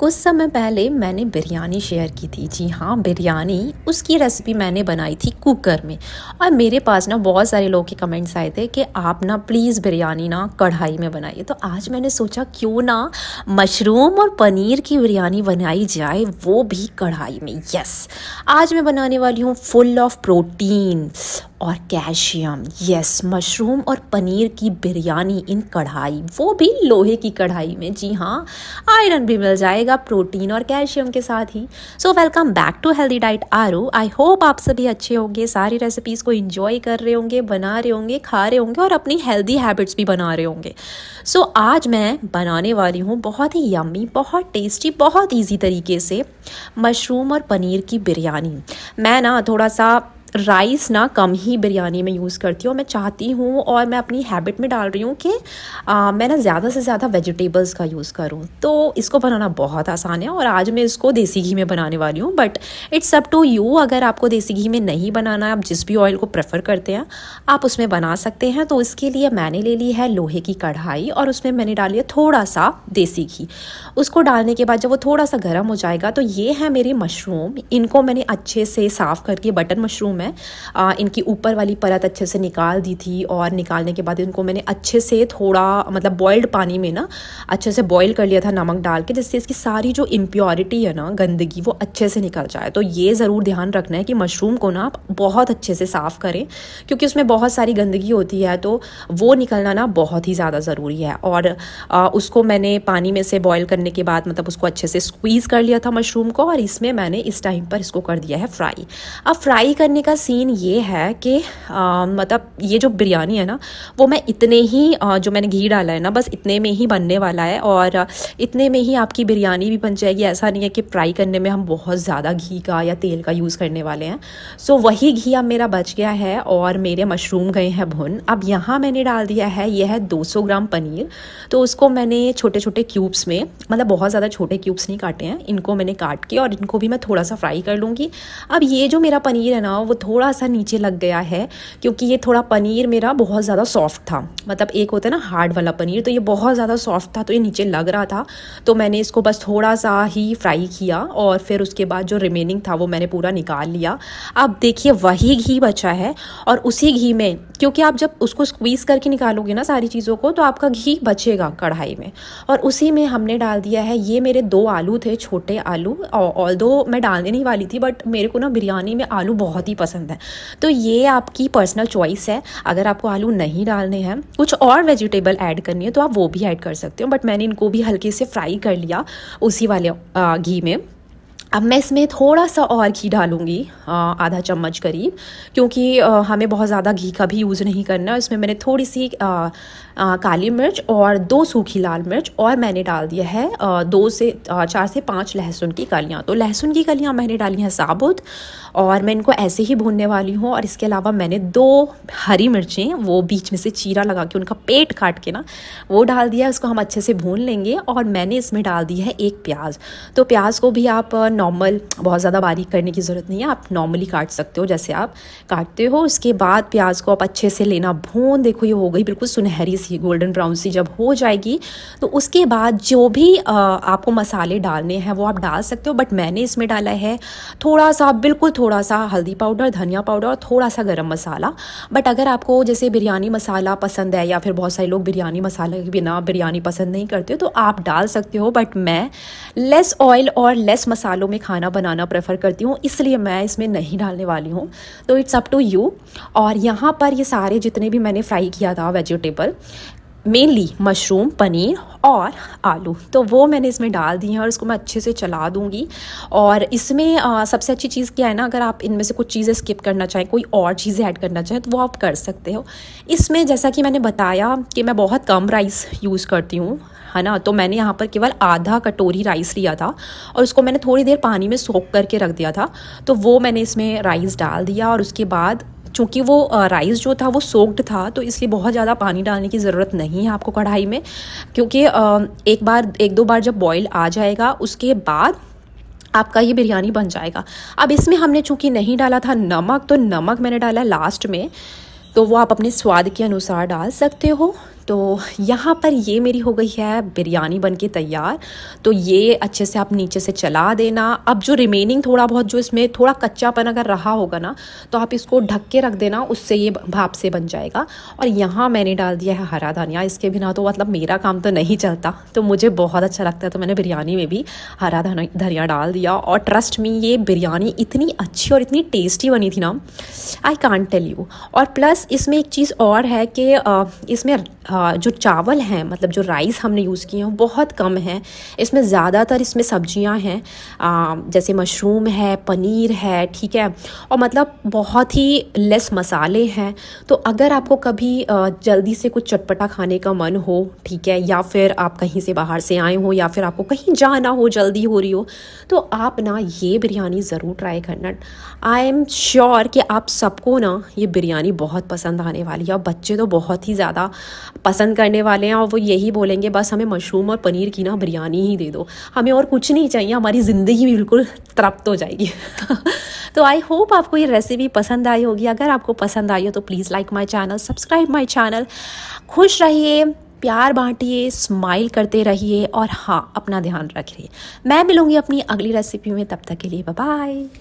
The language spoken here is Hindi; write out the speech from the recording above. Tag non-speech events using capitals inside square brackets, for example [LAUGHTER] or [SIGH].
कुछ समय पहले मैंने बिरयानी शेयर की थी जी हाँ बिरयानी उसकी रेसिपी मैंने बनाई थी कुकर में और मेरे पास ना बहुत सारे लोग के कमेंट्स आए थे कि आप ना प्लीज़ बिरयानी ना कढ़ाई में बनाइए तो आज मैंने सोचा क्यों ना मशरूम और पनीर की बिरयानी बनाई जाए वो भी कढ़ाई में यस आज मैं बनाने वाली हूँ फुल ऑफ प्रोटीन और कैल्शियम यस मशरूम और पनीर की बिरयानी इन कढ़ाई वो भी लोहे की कढ़ाई में जी हाँ आयरन भी मिल जाएगा प्रोटीन और कैल्शियम के साथ ही so welcome back to healthy diet oh I hope आप सभी अच्छे होंगे सारी रेसिपीज़ को इन्जॉय कर रहे होंगे बना रहे होंगे खा रहे होंगे और अपनी हेल्दी हैबिट्स भी बना रहे होंगे सो so, आज मैं बनाने वाली हूँ बहुत ही यम्मी बहुत टेस्टी बहुत ईजी तरीके से मशरूम और पनीर की बिरयानी मैं ना थोड़ा सा राइस ना कम ही बिरयानी में यूज़ करती हूँ मैं चाहती हूँ और मैं अपनी हैबिट में डाल रही हूँ कि मैं ना ज़्यादा से ज़्यादा वेजिटेबल्स का यूज़ करूँ तो इसको बनाना बहुत आसान है और आज मैं इसको देसी घी में बनाने वाली हूँ but it's up to you अगर आपको देसी घी में नहीं बनाना है आप जिस भी ऑयल को प्रेफर करते हैं आप उसमें बना सकते हैं तो इसके लिए मैंने ले ली है लोहे की कढ़ाई और उसमें मैंने डाली लिया थोड़ा सा देसी घी उसको डालने के बाद जब वो थोड़ा सा गर्म हो जाएगा तो ये है मेरे मशरूम इनको मैंने अच्छे से साफ़ करके बटन मशरूम मैं आ, इनकी ऊपर वाली परत अच्छे से निकाल दी थी और निकालने के बाद इनको मैंने अच्छे से थोड़ा मतलब बॉयल्ड पानी में ना अच्छे से बॉयल कर लिया था नमक डाल के जिससे इसकी सारी जो इम्प्योरिटी है ना गंदगी वो अच्छे से निकल जाए तो ये ज़रूर ध्यान रखना है कि मशरूम को ना आप बहुत अच्छे से साफ़ करें क्योंकि उसमें बहुत सारी गंदगी होती है तो वो निकलना ना बहुत ही ज़्यादा ज़रूरी है और आ, उसको मैंने पानी में से बॉयल करने के बाद मतलब उसको अच्छे से स्क्वीज़ कर लिया था मशरूम को और इसमें मैंने इस टाइम पर इसको कर दिया है फ्राई अब फ्राई करने का का सीन ये है कि मतलब ये जो बिरयानी है ना वो मैं इतने ही आ, जो मैंने घी डाला है ना बस इतने में ही बनने वाला है और इतने में ही आपकी बिरयानी भी बन जाएगी ऐसा नहीं है कि फ्राई करने में हम बहुत ज़्यादा घी का या तेल का यूज़ करने वाले हैं सो वही घी अब मेरा बच गया है और मेरे मशरूम गए हैं भुन अब यहाँ मैंने डाल दिया है यह है दो ग्राम पनीर तो उसको मैंने छोटे छोटे क्यूब्स में मतलब बहुत ज़्यादा छोटे क्यूब्स नहीं काटे हैं इनको मैंने काट के और इनको भी मैं थोड़ा सा फ्राई कर लूँगी अब ये जो मेरा पनीर है ना वो थोड़ा सा नीचे लग गया है क्योंकि ये थोड़ा पनीर मेरा बहुत ज़्यादा सॉफ्ट था मतलब एक होता है ना हार्ड वाला पनीर तो ये बहुत ज़्यादा सॉफ्ट था तो ये नीचे लग रहा था तो मैंने इसको बस थोड़ा सा ही फ्राई किया और फिर उसके बाद जो रिमेनिंग था वो मैंने पूरा निकाल लिया अब देखिए वही घी बचा है और उसी घी में क्योंकि आप जब उसको स्क्वीज़ करके निकालोगे ना सारी चीज़ों को तो आपका घी बचेगा कढ़ाई में और उसी में हमने डाल दिया है ये मेरे दो आलू थे छोटे आलू ऑल दो मैं डालने नहीं वाली थी बट मेरे को ना बिरयानी में आलू बहुत ही पसंद पसंद है तो ये आपकी पर्सनल चॉइस है अगर आपको आलू नहीं डालने हैं कुछ और वेजिटेबल ऐड करनी है तो आप वो भी ऐड कर सकते हो बट मैंने इनको भी हल्के से फ्राई कर लिया उसी वाले घी में अब मैं इसमें थोड़ा सा और घी डालूँगी आधा चम्मच करीब क्योंकि हमें बहुत ज़्यादा घी का भी यूज़ नहीं करना इसमें मैंने थोड़ी सी आ, आ, काली मिर्च और दो सूखी लाल मिर्च और मैंने डाल दिया है आ, दो से आ, चार से पाँच लहसुन की कलियाँ तो लहसुन की कलियाँ मैंने डाली हैं साबुत और मैं इनको ऐसे ही भूनने वाली हूँ और इसके अलावा मैंने दो हरी मिर्चें वो बीच में से चीरा लगा के उनका पेट काट के ना वो डाल दिया उसको हम अच्छे से भून लेंगे और मैंने इसमें डाल दी है एक प्याज तो प्याज को भी आप नॉर्मल बहुत ज़्यादा बारीक करने की ज़रूरत नहीं है आप नॉर्मली काट सकते हो जैसे आप काटते हो उसके बाद प्याज को आप अच्छे से लेना भून देखो ये हो गई बिल्कुल सुनहरी सी गोल्डन ब्राउन सी जब हो जाएगी तो उसके बाद जो भी आपको मसाले डालने हैं वो आप डाल सकते हो बट मैंने इसमें डाला है थोड़ा सा बिल्कुल थोड़ा सा हल्दी पाउडर धनिया पाउडर और थोड़ा सा गर्म मसाला बट अगर आपको जैसे बिरयानी मसाला पसंद है या फिर बहुत सारे लोग बिरयानी मसाले के बिना बिरयानी पसंद नहीं करते तो आप डाल सकते हो बट मैं लेस ऑयल और लेस मसालों में खाना बनाना प्रेफर करती हूँ इसलिए मैं इसमें नहीं डालने वाली हूँ तो इट्स अप टू यू और यहाँ पर ये सारे जितने भी मैंने फ्राई किया था वेजिटेबल मेनली मशरूम पनीर और आलू तो वो मैंने इसमें डाल दिए हैं और इसको मैं अच्छे से चला दूंगी और इसमें आ, सबसे अच्छी चीज़ क्या है ना अगर आप इनमें से कुछ चीज़ें स्किप करना चाहें कोई और चीज़ें ऐड करना चाहें तो वो आप कर सकते हो इसमें जैसा कि मैंने बताया कि मैं बहुत कम राइस यूज़ करती हूँ है ना तो मैंने यहाँ पर केवल आधा कटोरी राइस लिया था और उसको मैंने थोड़ी देर पानी में सोख करके रख दिया था तो वो मैंने इसमें राइस डाल दिया और उसके बाद चूँकि वो राइस जो था वो सोक्ड था तो इसलिए बहुत ज़्यादा पानी डालने की ज़रूरत नहीं है आपको कढ़ाई में क्योंकि एक बार एक दो बार जब बॉईल आ जाएगा उसके बाद आपका ये बिरयानी बन जाएगा अब इसमें हमने चूँकि नहीं डाला था नमक तो नमक मैंने डाला लास्ट में तो वो आप अपने स्वाद के अनुसार डाल सकते हो तो यहाँ पर ये मेरी हो गई है बिरयानी बन के तैयार तो ये अच्छे से आप नीचे से चला देना अब जो रिमेनिंग थोड़ा बहुत जो इसमें थोड़ा कच्चापन अगर रहा होगा ना तो आप इसको ढक के रख देना उससे ये भाप से बन जाएगा और यहाँ मैंने डाल दिया है हरा धनिया इसके बिना तो मतलब मेरा काम तो नहीं चलता तो मुझे बहुत अच्छा लगता है तो मैंने बिरयानी में भी हरा धनिया डाल दिया और ट्रस्ट में ये बिरयानी इतनी अच्छी और इतनी टेस्टी बनी थी ना आई कान टेल यू और प्लस इसमें एक चीज़ और है कि इसमें जो चावल हैं मतलब जो राइस हमने यूज़ किए हैं बहुत कम हैं इसमें ज़्यादातर इसमें सब्जियां हैं जैसे मशरूम है पनीर है ठीक है और मतलब बहुत ही लेस मसाले हैं तो अगर आपको कभी जल्दी से कुछ चटपटा खाने का मन हो ठीक है या फिर आप कहीं से बाहर से आए हो या फिर आपको कहीं जाना हो जल्दी हो रही हो तो आप ना ये बिरयानी ज़रूर ट्राई करना आई एम श्योर कि आप सबको ना ये बिरयानी बहुत पसंद आने वाली है और बच्चे तो बहुत ही ज़्यादा पसंद करने वाले हैं और वो यही बोलेंगे बस हमें मशरूम और पनीर की ना बिरयानी ही दे दो हमें और कुछ नहीं चाहिए हमारी ज़िंदगी बिल्कुल तृप्त हो जाएगी [LAUGHS] तो आई होप आपको ये रेसिपी पसंद आई होगी अगर आपको पसंद आई हो तो please like my channel subscribe my channel खुश रहिए प्यार बांटिए स्माइल करते रहिए और हाँ अपना ध्यान रखिए मैं मिलूँगी अपनी अगली रेसिपी में तब तक के लिए बाय